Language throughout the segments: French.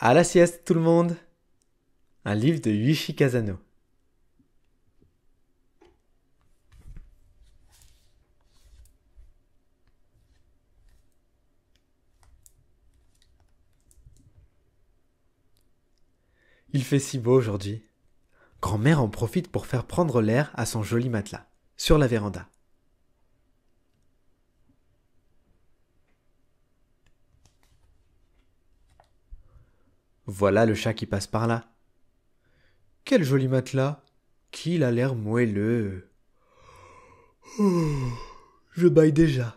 À la sieste tout le monde Un livre de Yuichi Kazano. Il fait si beau aujourd'hui. Grand-mère en profite pour faire prendre l'air à son joli matelas, sur la véranda. Voilà le chat qui passe par là. Quel joli matelas. Qu'il a l'air moelleux. Oh, je baille déjà.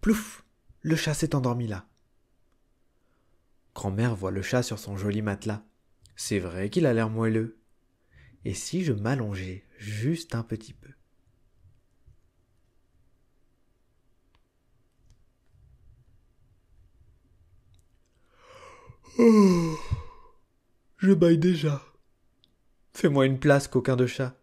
Plouf. Le chat s'est endormi là. Grand-mère voit le chat sur son joli matelas. C'est vrai qu'il a l'air moelleux. Et si je m'allongeais juste un petit peu Oh, je baille déjà. Fais-moi une place, coquin de chat.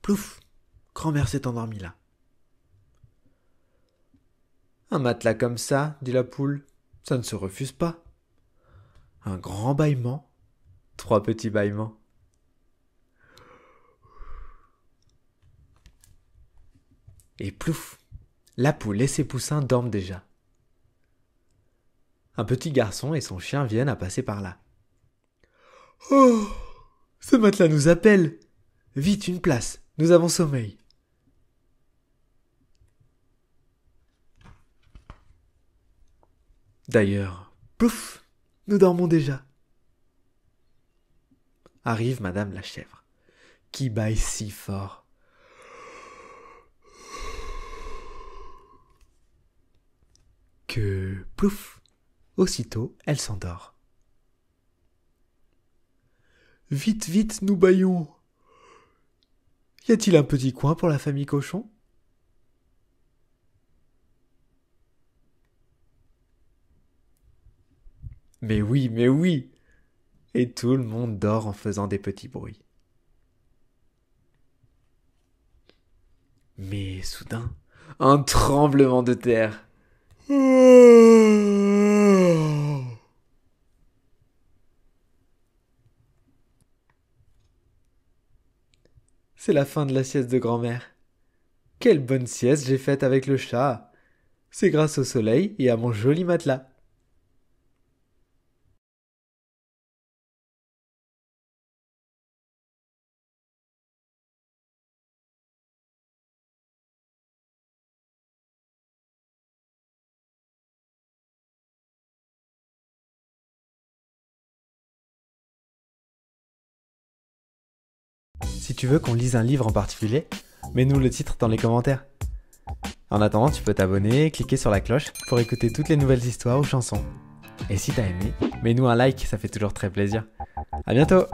Plouf Grand-mère s'est endormie là. Un matelas comme ça, dit la poule, ça ne se refuse pas. Un grand bâillement, trois petits bâillements. Et plouf La poule et ses poussins dorment déjà. Un petit garçon et son chien viennent à passer par là. Oh Ce matelas nous appelle Vite, une place Nous avons sommeil D'ailleurs, plouf Nous dormons déjà Arrive Madame la chèvre, qui bâille si fort plouf. Aussitôt, elle s'endort. Vite, vite, nous baillons. Y a-t-il un petit coin pour la famille cochon Mais oui, mais oui. Et tout le monde dort en faisant des petits bruits. Mais soudain, un tremblement de terre. Hmm. C'est la fin de la sieste de grand-mère. Quelle bonne sieste j'ai faite avec le chat. C'est grâce au soleil et à mon joli matelas. si tu veux qu'on lise un livre en particulier, mets-nous le titre dans les commentaires. En attendant, tu peux t'abonner et cliquer sur la cloche pour écouter toutes les nouvelles histoires ou chansons. Et si t'as aimé, mets-nous un like, ça fait toujours très plaisir. A bientôt